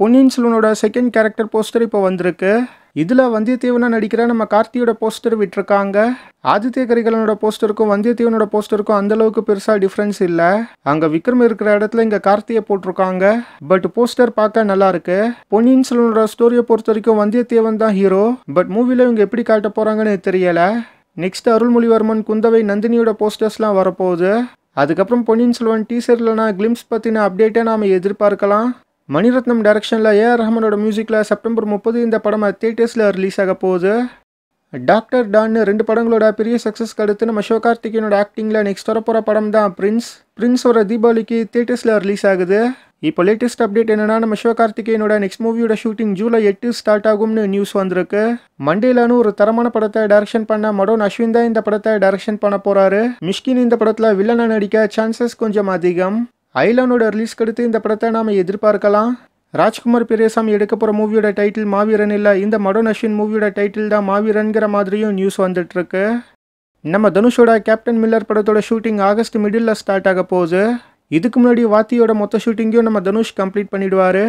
பொன்னியின் செல்வனோட second character poster இப்போ வந்திருக்கு இதில் வந்தியத்தேவனாக நடிக்கிற நம்ம கார்த்தியோட போஸ்டர் விட்டுருக்காங்க ஆதித்ய கரிகலனோட போஸ்டருக்கும் வந்தியத்தேவனோட போஸ்டருக்கும் அந்த அளவுக்கு பெருசாக டிஃப்ரென்ஸ் இல்லை அங்கே விக்ரம் இருக்கிற இடத்துல இங்கே கார்த்தியை போட்டிருக்காங்க பட் போஸ்டர் பார்க்க நல்லா இருக்கு பொன்னியின் செல்வனோட ஸ்டோரியை பொறுத்த வரைக்கும் வந்தியத்தேவன் தான் ஹீரோ பட் மூவியில் இவங்க எப்படி காட்ட போகிறாங்கன்னு தெரியலை நெக்ஸ்ட் அருள்மொழிவர்மன் குந்தவை நந்தினியோட போஸ்டர்ஸ்லாம் வரப்போகுது அதுக்கப்புறம் பொன்னியின் செல்வன் டீசர்லனா கிளிம்ஸ் பற்றின அப்டேட்டை நாம் எதிர்பார்க்கலாம் மணிரத்னம் டைரக்ஷனில் ஏஆர் ரஹ்மனோட மியூசிக்கில் செப்டம்பர் முப்பது இந்த படம் தேட்டர்ஸில் ரிலீஸ் ஆக போகுது டாக்டர் டான்னு ரெண்டு படங்களோட பெரிய சக்ஸஸ் அடுத்து நம்ம சிவகார்த்திகேயனோட ஆக்டிங்கில் நெக்ஸ்ட் வரப்போகிற படம் தான் பிரின்ஸ் பிரின்ஸோட தீபாவளிக்கு தேட்டர்ஸில் ரிலீஸ் ஆகுது இப்போ லேட்டஸ்ட் அப்டேட் என்னென்னா நம்ம கார்த்திகேயனோட நெக்ஸ்ட் மூவியோட ஷூட்டிங் ஜூலை எட்டு ஸ்டார்ட் ஆகும்னு நியூஸ் வந்திருக்கு மண்டேலானு ஒரு தரமான படத்தை டைரக்ஷன் பண்ண மடோன் அஸ்வின் தான் இந்த படத்தை டைரக்ஷன் பண்ண போறாரு மிஷ்கின் இந்த படத்தில் வில்லனாக நடிக்க சான்சஸ் கொஞ்சம் அதிகம் ஐலானோட ரிலீஸ்க்கு அடுத்து இந்த படத்தை நாம் எதிர்பார்க்கலாம் ராஜ்குமார் பெரியசாமி எடுக்க போகிற மூவியோட டைட்டில் மாவீரன் இல்லை இந்த மடோன் அஸ்வின் மூவியோட டைட்டில் தான் மாவீரன்கிற மாதிரியும் நியூஸ் வந்துட்டுருக்கு நம்ம தனுஷோட கேப்டன் மில்லர் படத்தோட ஷூட்டிங் ஆகஸ்ட் மிடில் ஸ்டார்ட் ஆக போகுது இதுக்கு முன்னாடி வாத்தியோட மொத்த ஷூட்டிங்கையும் நம்ம தனுஷ் கம்ப்ளீட் பண்ணிடுவார்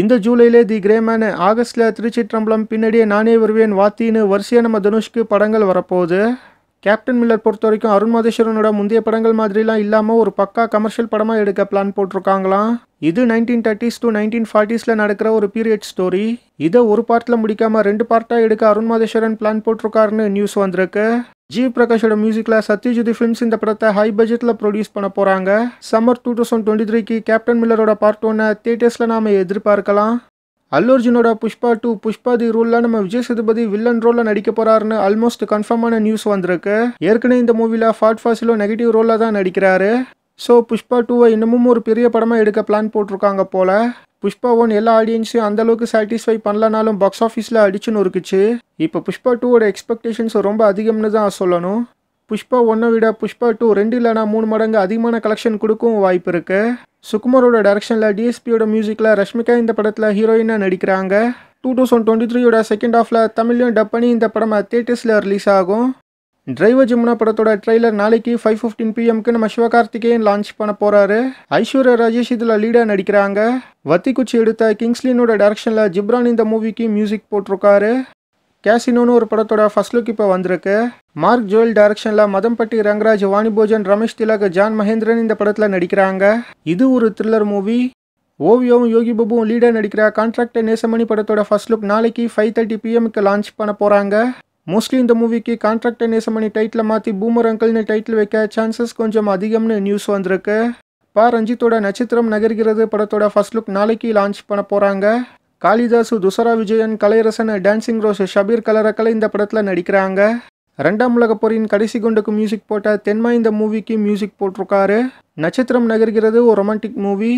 இந்த ஜூலையிலே தி கிரேமேன் ஆகஸ்டில் திருச்சிற்றம்பலம் பின்னாடியே நானே வருவேன் வாத்தின்னு வரிசையாக நம்ம தனுஷ்க்கு படங்கள் வரப்போகுது கேப்டன் மில்லர் பொறுத்த வரைக்கும் அருண் மதேஸ்வரனோட முந்தைய படங்கள் மாதிரிலாம் இல்லாமல் ஒரு பக்கா கமர்ஷியல் படமாக எடுக்க பிளான் போட்டிருக்காங்களாம் இது நைன்டீன் தேர்ட்டிஸ் டு நைன்டீன் ஃபார்ட்டிஸில் நடக்கிற ஒரு பீரியட் ஸ்டோரி இதை ஒரு பார்ட்டில் முடிக்காமல் ரெண்டு பார்ட்டாக எடுக்க அருண் மாதேஸ்வரன் பிளான் போட்டிருக்காருன்னு நியூஸ் வந்திருக்கு ஜி பிரகாஷோட மியூசிக்கில் சத்யஜிதி ஃபிலிம்ஸ் இந்த படத்தை ஹை பட்ஜெட்டில் ப்ரொடியூஸ் பண்ண போகிறாங்க சம்மர் டூ தௌசண்ட் டுவெண்ட்டி த்ரீக்கு கேப்டன் மில்லரோட பார்ட் ஒன்னை தியேட்டர்ஸில் நாம் எதிர்பார்க்கலாம் அல்லுர்ஜுனோட புஷ்பா டூ புஷ்பா தி ரூலில் நம்ம விஜய் சேதுபதி வில்லன் ரோலில் நடிக்க போறாருன்னு ஆல்மோஸ்ட் கன்ஃபார்மான நியூஸ் வந்திருக்கு ஏற்கனவே இந்த மூவியில் ஃபாட் ஃபாஸிலோ நெகட்டிவ் ரோலில் தான் நடிக்கிறாரு ஸோ புஷ்பா டூவை இன்னமும் ஒரு பெரிய படமாக எடுக்க பிளான் போட்டிருக்காங்க போல் புஷ்பா ஒன் எல்லா ஆடியன்ஸையும் அந்தளவுக்கு சாட்டிஸ்ஃபை பண்ணலனாலும் பாக்ஸ் ஆஃபீஸில் அடிச்சுன்னு இருக்குச்சு இப்போ புஷ்பா டூவோட எக்ஸ்பெக்டேஷன்ஸ் ரொம்ப அதிகம்னு தான் சொல்லணும் புஷ்பா ஒன்றை விட புஷ்பா டூ ரெண்டு இல்லைனா மூணு மடங்கு அதிகமான கலெக்ஷன் கொடுக்கவும் வாய்ப்பு இருக்குது சுகுமாரோட டேரக்ஷனில் டிஎஸ்பியோட மியூசிக்கில் ரஷ்மிகா இந்த படத்தில் ஹீரோயினாக நடிக்கிறாங்க டூ தௌசண்ட் டுவெண்ட்டி த்ரீயோட செகண்ட் ஆஃபில் தமிழ்லையும் டப் பண்ணி இந்த படம் தேட்டர்ஸில் ரிலீஸ் ஆகும் டிரைவர் ஜிம்னா படத்தோட ட்ரெய்லர் நாளைக்கு ஃபைவ் ஃபிஃப்டின் பிஎம்க்கு நம்ம சிவகார்த்திகேயன் லான்ச் பண்ண போகிறாரு ஐஸ்வர்யா ராஜேஷ் இதில் லீடாக நடிக்கிறாங்க வத்திக்குச்சி எடுத்த கிங்ஸ்லினோட டேரக்ஷனில் ஜிப்ரான் இந்த மூவிக்கு மியூசிக் போட்டிருக்காரு கேசினோன்னு ஒரு படத்தோட ஃபர்ஸ்ட் லுக் இப்போ வந்திருக்கு மார்க் ஜோயல் டைரக்ஷனில் மதம்பட்டி ரங்கராஜ் வாணிபோஜன் ரமேஷ் திலக ஜான் மகேந்திரன் இந்த படத்தில் நடிக்கிறாங்க இது ஒரு த்ரில்லர் மூவி ஓவியோவும் யோகி பபுவும் லீடாக நடிக்கிற கான்ட்ராக்டர் நேசமணி படத்தோட ஃபர்ஸ்ட் லுக் நாளைக்கு ஃபைவ் தேர்ட்டி பிஎம்க்கு லான்ச் பண்ண போகிறாங்க மோஸ்ட்லி இந்த மூவிக்கு கான்ட்ராக்டர் நேசமணி டைட்டில் மாற்றி பூமர் அங்கிள்னு டைட்டில் வைக்க சான்சஸ் கொஞ்சம் அதிகம்னு நியூஸ் வந்திருக்கு ப ரஞ்சித்தோட நட்சத்திரம் நகர்கிறது படத்தோட ஃபர்ஸ்ட் லுக் நாளைக்கு லான்ச் பண்ண போகிறாங்க காளிதாசு துசரா விஜயன் கலைரசன் டான்சிங் ரோஸ் ஷபீர் கலரக்கலை இந்த படத்தில் நடிக்கிறாங்க ரெண்டாம் உலக போரின் கடைசி குண்டுக்கு மியூசிக் போட்ட தென்மா இந்த மூவிக்கு மியூசிக் போட்டிருக்காரு நட்சத்திரம் நகர்கிறது ஒரு ரொமான்டிக் மூவி